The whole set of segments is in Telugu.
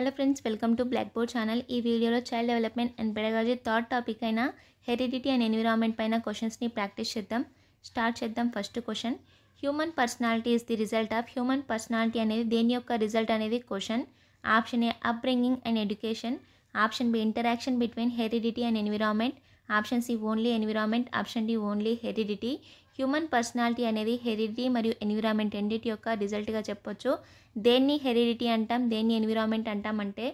hello friends welcome to black board channel ఈ వీడియోలో child development and pedagogy third topic అయిన హెరిడిటీ అండ్ ఎన్విరాన్మెంట్ పైన క్వశ్చన్స్ని ప్రాక్టీస్ చేద్దాం స్టార్ట్ చేద్దాం first question human personality is the result of human personality అనేది దేని యొక్క రిజల్ట్ అనేది question option A upbringing and education option B interaction between heredity and environment option C only environment option D only heredity human personality అనేది హెరిడిటీ మరియు ఎన్విరాన్మెంట్ రెండింటి యొక్క రిజల్ట్గా చెప్పొచ్చు దేన్ని హెరిడిటీ అంటాం దేన్ని ఎన్విరాన్మెంట్ అంటాం అంటే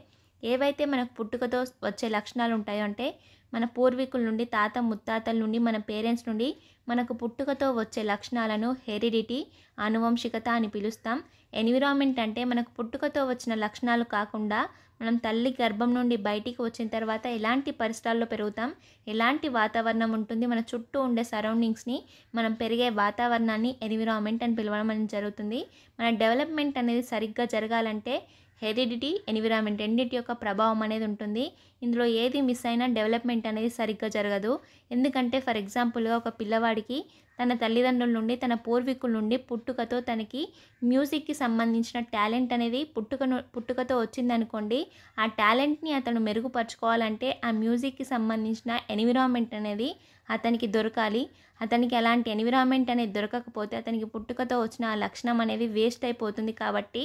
ఏవైతే మనకు పుట్టుకతో వచ్చే లక్షణాలు ఉంటాయో అంటే మన పూర్వీకుల నుండి తాత ముత్తాతల నుండి మన పేరెంట్స్ నుండి మనకు పుట్టుకతో వచ్చే లక్షణాలను హెరిడిటీ ఆనువంశికత అని పిలుస్తాం ఎన్విరాన్మెంట్ అంటే మనకు పుట్టుకతో వచ్చిన లక్షణాలు కాకుండా మనం తల్లి గర్భం నుండి బయటికి వచ్చిన తర్వాత ఎలాంటి పరిసరాల్లో పెరుగుతాం ఎలాంటి వాతావరణం ఉంటుంది మన చుట్టూ ఉండే సరౌండింగ్స్ని మనం పెరిగే వాతావరణాన్ని ఎన్విరాన్మెంట్ అని పిలవడం అనేది జరుగుతుంది మన డెవలప్మెంట్ అనేది సరిగ్గా జరగాలంటే హెరిడిటీ ఎన్విరాన్మెంట్ రెండింటి యొక్క ప్రభావం అనేది ఉంటుంది ఇందులో ఏది మిస్ అయినా డెవలప్మెంట్ అనేది సరిగ్గా జరగదు ఎందుకంటే ఫర్ ఎగ్జాంపుల్గా ఒక పిల్లవాడికి తన తల్లిదండ్రుల నుండి తన పూర్వీకుల నుండి పుట్టుకతో తనకి మ్యూజిక్కి సంబంధించిన టాలెంట్ అనేది పుట్టుకను పుట్టుకతో వచ్చిందనుకోండి ఆ టాలెంట్ని అతను మెరుగుపరచుకోవాలంటే ఆ మ్యూజిక్కి సంబంధించిన ఎన్విరాన్మెంట్ అనేది అతనికి దొరకాలి అతనికి అలాంటి ఎన్విరాన్మెంట్ అనేది దొరకకపోతే అతనికి పుట్టుకతో వచ్చిన ఆ లక్షణం అనేది వేస్ట్ అయిపోతుంది కాబట్టి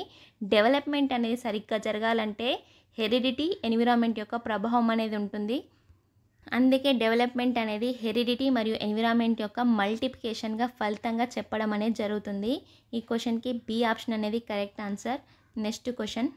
డెవలప్మెంట్ అనేది సరిగ్గా జరగాలంటే హెరిడిటీ ఎన్విరాన్మెంట్ యొక్క ప్రభావం అనేది ఉంటుంది అందుకే డెవలప్మెంట్ అనేది హెరిడిటీ మరియు ఎన్విరాన్మెంట్ యొక్క మల్టిప్లికేషన్గా ఫలితంగా చెప్పడం అనేది జరుగుతుంది ఈ క్వశ్చన్కి బి ఆప్షన్ అనేది correct answer next question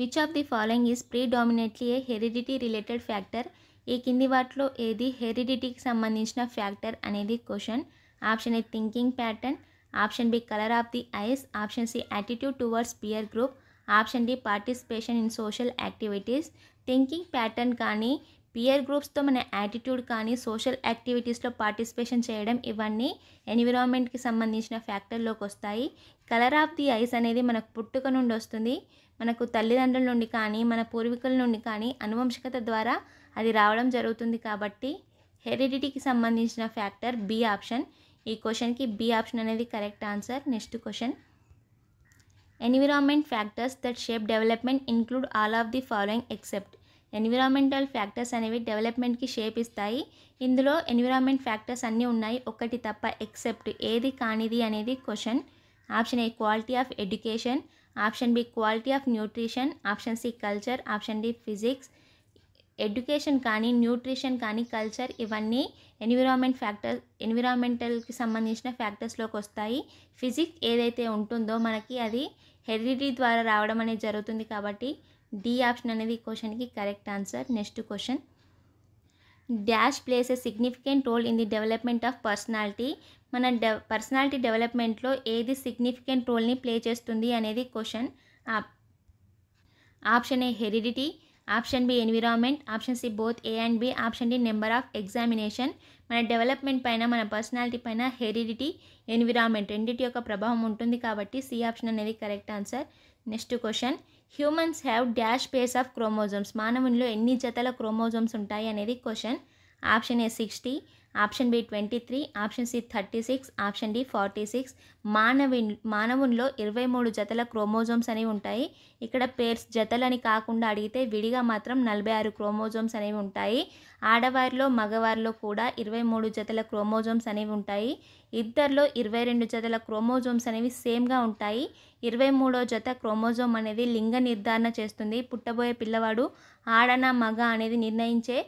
which of the following is predominantly a heredity related factor ఈ కింది వాటిలో ఏది హెరిడిటీకి సంబంధించిన ఫ్యాక్టర్ అనేది question option A thinking pattern option B colour of the eyes option C attitude towards peer group option D participation in social activities thinking pattern కానీ పియర్ గ్రూప్స్తో మన యాటిట్యూడ్ కానీ సోషల్ యాక్టివిటీస్లో పార్టిసిపేషన్ చేయడం ఇవన్నీ ఎన్విరాన్మెంట్కి సంబంధించిన ఫ్యాక్టర్లోకి వస్తాయి కలర్ ఆఫ్ ది ఐస్ అనేది మనకు పుట్టుక నుండి వస్తుంది మనకు తల్లిదండ్రుల నుండి కానీ మన పూర్వీకుల నుండి కానీ అనువంశికత ద్వారా అది రావడం జరుగుతుంది కాబట్టి హెరిడిటీకి సంబంధించిన ఫ్యాక్టర్ బి ఆప్షన్ ఈ క్వశ్చన్కి బి ఆప్షన్ అనేది correct answer next question environment factors that shape development include all of the following except environmental factors అనేవి డెవలప్మెంట్కి షేప్ ఇస్తాయి ఇందులో ఎన్విరాన్మెంట్ ఫ్యాక్టర్స్ అన్నీ ఉన్నాయి ఒకటి తప్ప ఎక్సెప్ట్ ఏది కానిది అనేది question option A quality of education option B quality of nutrition option C culture option D physics education కానీ న్యూట్రిషన్ కానీ కల్చర్ ఇవన్నీ ఎన్విరాన్మెంట్ ఫ్యాక్టర్ ఎన్విరాన్మెంటల్కి సంబంధించిన ఫ్యాక్టర్స్లోకి వస్తాయి ఫిజిక్స్ ఏదైతే ఉంటుందో మనకి అది హెరిడిటీ ద్వారా రావడం అనేది జరుగుతుంది కాబట్టి డి ఆప్షన్ అనేది క్వశ్చన్కి correct answer next question dash place A significant role in the development of personality మన డె పర్సనాలిటీ డెవలప్మెంట్లో ఏది సిగ్నిఫికెంట్ రోల్ని ప్లే చేస్తుంది అనేది question option A heredity option B environment option C both A and B option D number of examination మన డెవలప్మెంట్ పైన మన పర్సనాలిటీ పైన హెరిడిటీ ఎన్విరాన్మెంట్ రెండింటి యొక్క ప్రభావం ఉంటుంది కాబట్టి సి ఆప్షన్ అనేది correct answer next question humans have dash pairs of chromosomes మానవునిలో ఎన్ని జతల క్రోమోజోమ్స్ ఉంటాయి అనేది question option A sixty option B twenty three option C thirty six option D forty six మానవి మానవుల్లో ఇరవై మూడు జతల క్రోమోజోమ్స్ అనేవి ఉంటాయి ఇక్కడ పేర్స్ జతలని కాకుండా అడిగితే విడిగా మాత్రం నలభై ఆరు క్రోమోజోమ్స్ అనేవి ఉంటాయి ఆడవారిలో మగవారిలో కూడా ఇరవై మూడు జతల క్రోమోజోమ్స్ అనేవి ఉంటాయి ఇద్దరిలో ఇరవై రెండు జతల క్రోమోజోమ్స్ అనేవి సేమ్గా ఉంటాయి ఇరవై మూడో జత క్రోమోజోమ్ అనేది లింగ నిర్ధారణ చేస్తుంది పుట్టబోయే పిల్లవాడు ఆడనా మగ అనేది నిర్ణయించే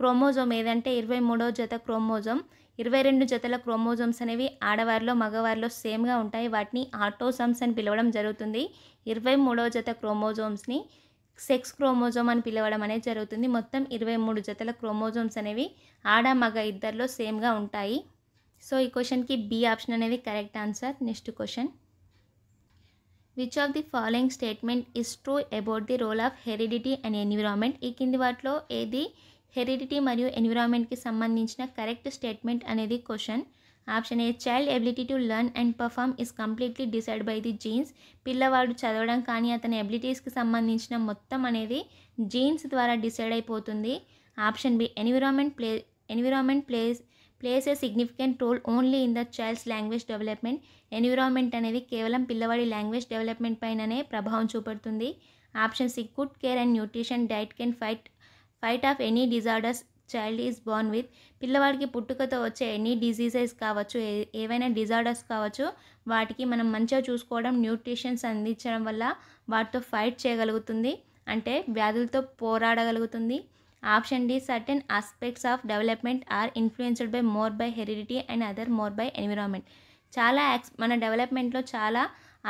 క్రోమోజోమ్ ఏదంటే ఇరవై మూడో జత క్రోమోజోమ్ ఇరవై రెండు జతల క్రోమోజోమ్స్ అనేవి ఆడవారిలో మగవారిలో సేమ్గా ఉంటాయి వాటిని ఆటోసమ్స్ అని పిలవడం జరుగుతుంది ఇరవై మూడో జత క్రోమోజోమ్స్ని సెక్స్ క్రోమోజోమ్ అని పిలవడం అనేది జరుగుతుంది మొత్తం ఇరవై మూడు జతల క్రోమోజోమ్స్ అనేవి ఆడ మగ ఇద్దరిలో సేమ్గా ఉంటాయి సో ఈ క్వశ్చన్కి బి ఆప్షన్ అనేది correct answer next question which of the following statement is true about the role of heredity and environment ఈ కింది వాటిలో ఏది హెరిడిటీ మరియు ఎన్విరాన్మెంట్కి సంబంధించిన కరెక్ట్ స్టేట్మెంట్ అనేది question option A child ability to learn and perform is completely decide by the genes పిల్లవాడు చదవడం కానీ అతని ఎబిలిటీస్కి సంబంధించిన మొత్తం అనేది జీన్స్ ద్వారా డిసైడ్ అయిపోతుంది option B environment play environment places places A significant role only in the child's language development environment అనేది కేవలం పిల్లవాడి లాంగ్వేజ్ డెవలప్మెంట్ పైననే ప్రభావం చూపడుతుంది option C good care and nutrition diet can fight fight off any disorders child is born with పిల్లవాడికి పుట్టుకతో వచ్చే ఎనీ డిసీజెస్ కావచ్చు ఏవైనా డిజార్డర్స్ కావచ్చు వాటికి మనం మంచిగా చూసుకోవడం న్యూట్రిషన్స్ అందించడం వల్ల వాటితో ఫైట్ చేయగలుగుతుంది అంటే వ్యాధులతో పోరాడగలుగుతుంది option D certain aspects of development are influenced by more by heredity and other more by environment చాలా యాక్స్ మన డెవలప్మెంట్లో చాలా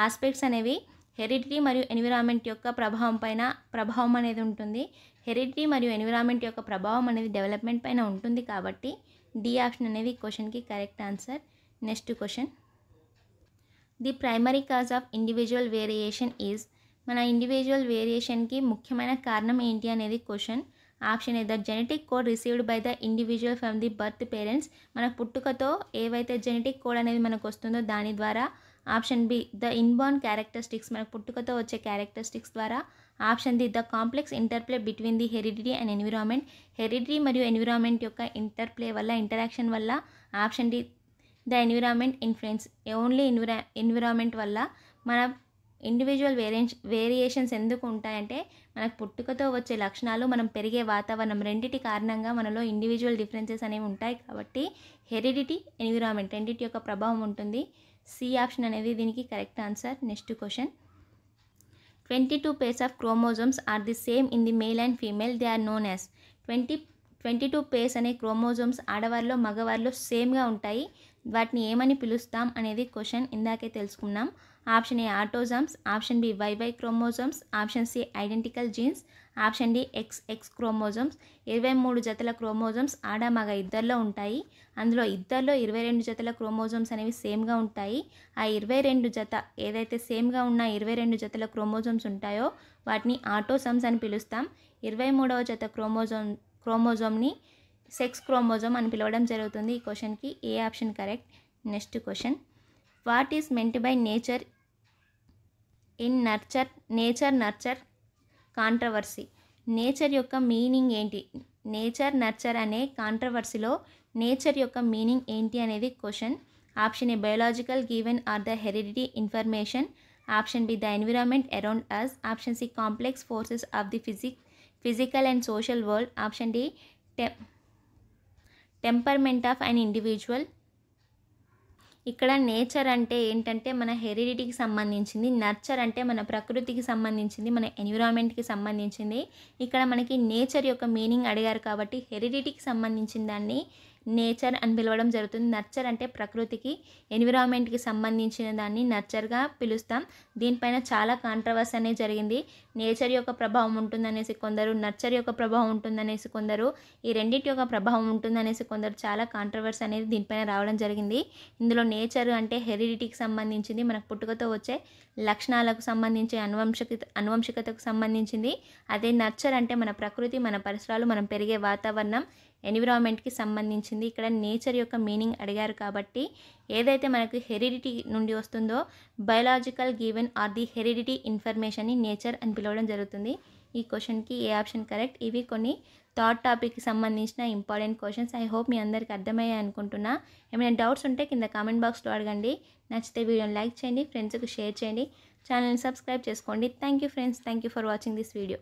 ఆస్పెక్ట్స్ అనేవి హెరిటరీ మరియు ఎన్విరాన్మెంట్ యొక్క ప్రభావం పైన ప్రభావం అనేది ఉంటుంది హెరిటరీ మరియు ఎన్విరాన్మెంట్ యొక్క ప్రభావం అనేది డెవలప్మెంట్ పైన ఉంటుంది కాబట్టి డి ఆప్షన్ అనేది క్వశ్చన్కి correct answer next question the primary cause of individual variation is మన ఇండివిజువల్ వేరియేషన్కి ముఖ్యమైన కారణం ఏంటి అనేది క్వశ్చన్ ఆప్షన్ ఏదో the genetic code received by the individual from the birth parents మన పుట్టుకతో ఏవైతే జెనెటిక్ కోడ్ అనేది మనకు వస్తుందో దాని ద్వారా option B the inborn characteristics మనకు పుట్టుకతో వచ్చే క్యారెక్టరిస్టిక్స్ ద్వారా option the the complex interplay between the heredity and environment heredity మరియు ఎన్విరాన్మెంట్ యొక్క ఇంటర్ప్లే వల్ల ఇంటరాక్షన్ వల్ల option D the environment influence only envira environment వల్ల మన ఇండివిజువల్ వేరియన్స్ వేరియేషన్స్ ఎందుకు ఉంటాయంటే మనకు పుట్టుకతో వచ్చే లక్షణాలు మనం పెరిగే వాతావరణం రెండింటి కారణంగా మనలో ఇండివిజువల్ డిఫరెన్సెస్ అనేవి ఉంటాయి కాబట్టి హెరిడిటీ ఎన్విరాన్మెంట్ రెండిటి యొక్క ప్రభావం ఉంటుంది సి ఆప్షన్ అనేది దీనికి correct answer next question twenty two pairs of chromosomes are the same in the male and female they are known as twenty twenty two pairs అనే క్రోమోజోమ్స్ ఆడవారిలో మగవారిలో సేమ్గా ఉంటాయి వాటిని ఏమని పిలుస్తాం అనేది క్వశ్చన్ ఇందాకే తెలుసుకున్నాం option A autosomes option B Y Y chromosomes option C identical genes option D X X chromosomes ఇరవై మూడు జతల క్రోమోజోమ్స్ ఆడ మగ ఇద్దరిలో ఉంటాయి అందులో ఇద్దరిలో ఇరవై రెండు జతల క్రోమోజోమ్స్ అనేవి సేమ్గా ఉంటాయి ఆ ఇరవై రెండు జత ఏదైతే సేమ్గా ఉన్న ఇరవై రెండు జతల క్రోమోజోమ్స్ ఉంటాయో వాటిని ఆటోసమ్స్ అని పిలుస్తాం ఇరవై మూడవ జత క్రోమోజోమ్ క్రోమోజోమ్ని సెక్స్ క్రోమోజోమ్ అని పిలవడం జరుగుతుంది ఈ క్వశ్చన్కి A option correct next question what is meant by nature in nurture nature nurture controversy nature యొక్క మీనింగ్ ఏంటి నేచర్ నర్చర్ అనే కాంట్రవర్సీలో నేచర్ యొక్క మీనింగ్ ఏంటి అనేది question option A biological given or the heredity information option B the environment around us option C complex forces of the physics physical and social world option D tem temperament of an individual ఇక్కడ నేచర్ అంటే ఏంటంటే మన హెరిడిటీకి సంబంధించింది నర్చర్ అంటే మన ప్రకృతికి సంబంధించింది మన ఎన్విరాన్మెంట్కి సంబంధించింది ఇక్కడ మనకి నేచర్ యొక్క మీనింగ్ అడిగారు కాబట్టి హెరిడిటీకి సంబంధించిన దాన్ని నేచర్ అని పిలవడం జరుగుతుంది నర్చర్ అంటే ప్రకృతికి ఎన్విరాన్మెంట్కి సంబంధించిన దాన్ని నర్చర్గా పిలుస్తాం దీనిపైన చాలా కాంట్రవర్స్ అనేది జరిగింది నేచర్ యొక్క ప్రభావం ఉంటుందనేసి కొందరు నర్చర్ యొక్క ప్రభావం ఉంటుందనేసి కొందరు ఈ రెండింటి యొక్క ప్రభావం ఉంటుందనేసి కొందరు చాలా కాంట్రవర్స్ అనేది దీనిపైన రావడం జరిగింది ఇందులో నేచర్ అంటే హెరిడిటీకి సంబంధించింది మనకు పుట్టుకతో వచ్చే లక్షణాలకు సంబంధించి అనువంశక అనువంశికతకు సంబంధించింది అదే నర్చర్ అంటే మన ప్రకృతి మన పరిసరాలు మనం పెరిగే వాతావరణం ఎన్విరాన్మెంట్కి సంబంధించింది ఇక్కడ నేచర్ యొక్క మీనింగ్ అడిగారు కాబట్టి ఏదైతే మనకు హెరిడిటీ నుండి వస్తుందో biological given or the heredity ఇన్ఫర్మేషన్ని నేచర్ అని పిలవడం జరుగుతుంది ఈ క్వశ్చన్కి ఏ ఆప్షన్ కరెక్ట్ ఇవి కొన్ని థాట్ టాపిక్కి సంబంధించిన ఇంపార్టెంట్ క్వశ్చన్స్ ఐ హోప్ మీ అందరికీ అర్థమయ్యాయి అనుకుంటున్నా ఏమైనా డౌట్స్ ఉంటే కింద కామెంట్ బాక్స్లో అడగండి నచ్చితే వీడియోని లైక్ చేయండి ఫ్రెండ్స్కి షేర్ చేయండి ఛానల్ని సబ్స్క్రైబ్ చేసుకోండి thank you friends thank you for watching this video